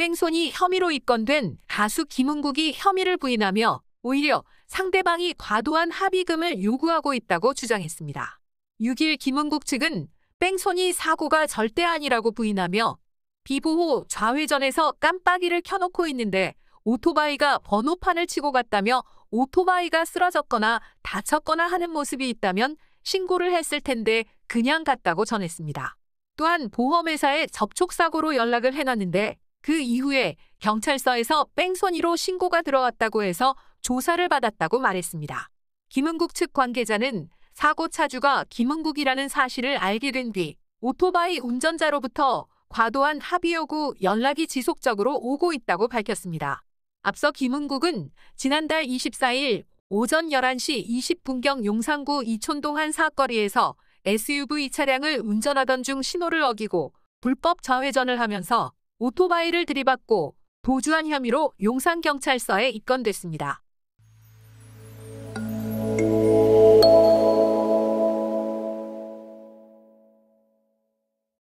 뺑소니 혐의로 입건된 가수 김은국이 혐의를 부인하며 오히려 상대방이 과도한 합의금을 요구하고 있다고 주장했습니다. 6일 김은국 측은 뺑소니 사고가 절대 아니라고 부인하며 비보호 좌회전에서 깜빡이를 켜놓고 있는데 오토바이가 번호판을 치고 갔다며 오토바이가 쓰러졌거나 다쳤거나 하는 모습이 있다면 신고를 했을 텐데 그냥 갔다고 전했습니다. 또한 보험회사에 접촉사고로 연락을 해놨는데 그 이후에 경찰서에서 뺑소니로 신고가 들어왔다고 해서 조사를 받았다고 말했습니다. 김은국 측 관계자는 사고 차주가 김은국이라는 사실을 알게 된 뒤 오토바이 운전자로부터 과도한 합의 요구 연락이 지속적으로 오고 있다고 밝혔습니다. 앞서 김은국은 지난달 24일 오전 11시 20분경 용산구 이촌동 한 사거리에서 SUV 차량을 운전하던 중 신호를 어기고 불법 좌회전을 하면서 오토바이를 들이받고 도주한 혐의로 용산경찰서에 입건됐습니다.